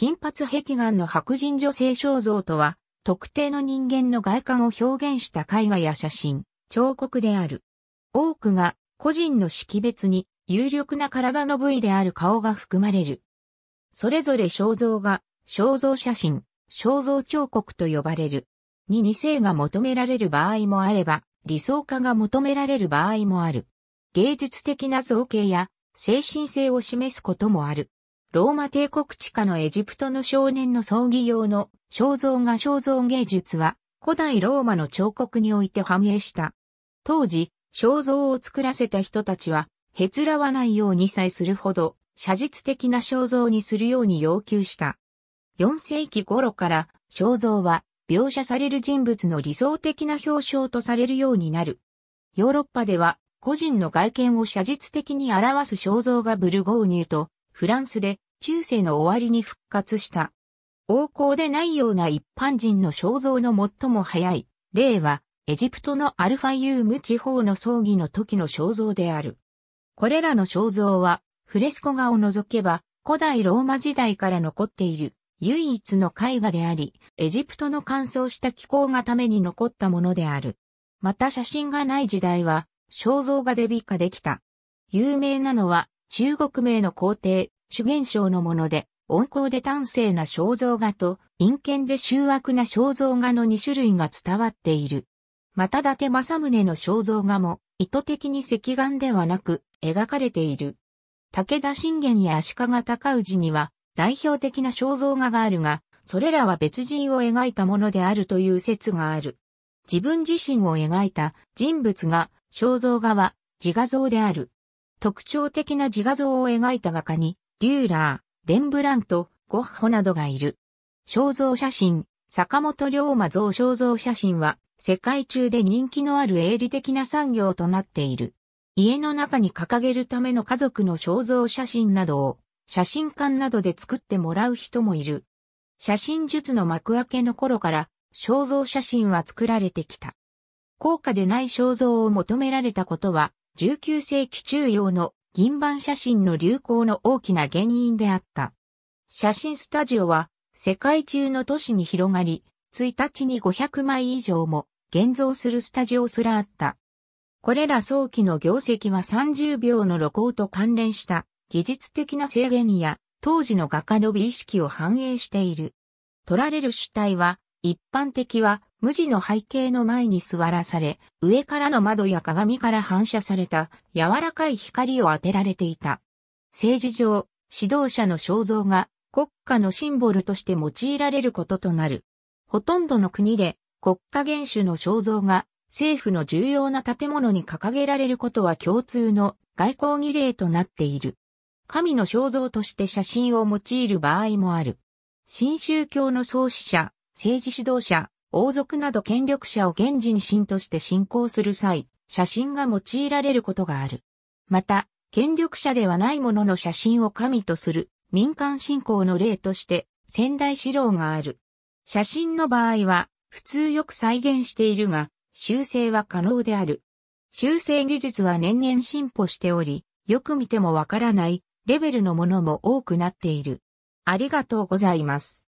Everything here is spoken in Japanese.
金髪壁眼の白人女性肖像とは、特定の人間の外観を表現した絵画や写真、彫刻である。多くが個人の識別に有力な体の部位である顔が含まれる。それぞれ肖像が肖像写真、肖像彫刻と呼ばれる。に二世が求められる場合もあれば、理想化が求められる場合もある。芸術的な造形や精神性を示すこともある。ローマ帝国地下のエジプトの少年の葬儀用の肖像画肖像芸術は古代ローマの彫刻において反映した。当時、肖像を作らせた人たちは、へつらわないようにさえするほど、写実的な肖像にするように要求した。4世紀頃から肖像は描写される人物の理想的な表彰とされるようになる。ヨーロッパでは個人の外見を写実的に表す肖像画ブルゴーニュとフランスで中世の終わりに復活した。王侯でないような一般人の肖像の最も早い例は、エジプトのアルファユーム地方の葬儀の時の肖像である。これらの肖像は、フレスコ画を除けば、古代ローマ時代から残っている唯一の絵画であり、エジプトの乾燥した気候がために残ったものである。また写真がない時代は、肖像画で美化できた。有名なのは、中国名の皇帝、主元章のもので、温厚で端正な肖像画と、陰険で醜悪な肖像画の2種類が伝わっている。また伊達政宗の肖像画も、意図的に石眼ではなく、描かれている。武田信玄や足利尊氏には、代表的な肖像画があるが、それらは別人を描いたものであるという説がある。自分自身を描いた人物が、肖像画は自画像である。特徴的な自画像を描いた画家に、デューラー、レンブラント、ゴッホなどがいる。肖像写真、坂本龍馬像肖像写真は、世界中で人気のある営利的な産業となっている。家の中に掲げるための家族の肖像写真などを、写真館などで作ってもらう人もいる。写真術の幕開けの頃から、肖像写真は作られてきた。高価でない肖像を求められたことは、19世紀中央の銀版写真の流行の大きな原因であった。写真スタジオは世界中の都市に広がり、1日に500枚以上も現像するスタジオすらあった。これら早期の業績は30秒の露光と関連した技術的な制限や当時の画家の美意識を反映している。取られる主体は一般的は無地の背景の前に座らされ、上からの窓や鏡から反射された柔らかい光を当てられていた。政治上、指導者の肖像が国家のシンボルとして用いられることとなる。ほとんどの国で国家元首の肖像が政府の重要な建物に掲げられることは共通の外交儀礼となっている。神の肖像として写真を用いる場合もある。新宗教の創始者、政治指導者、王族など権力者を現人神として信仰する際、写真が用いられることがある。また、権力者ではないもの写真を神とする民間信仰の例として、仙台四郎がある。写真の場合は、普通よく再現しているが、修正は可能である。修正技術は年々進歩しており、よく見てもわからないレベルのものも多くなっている。ありがとうございます。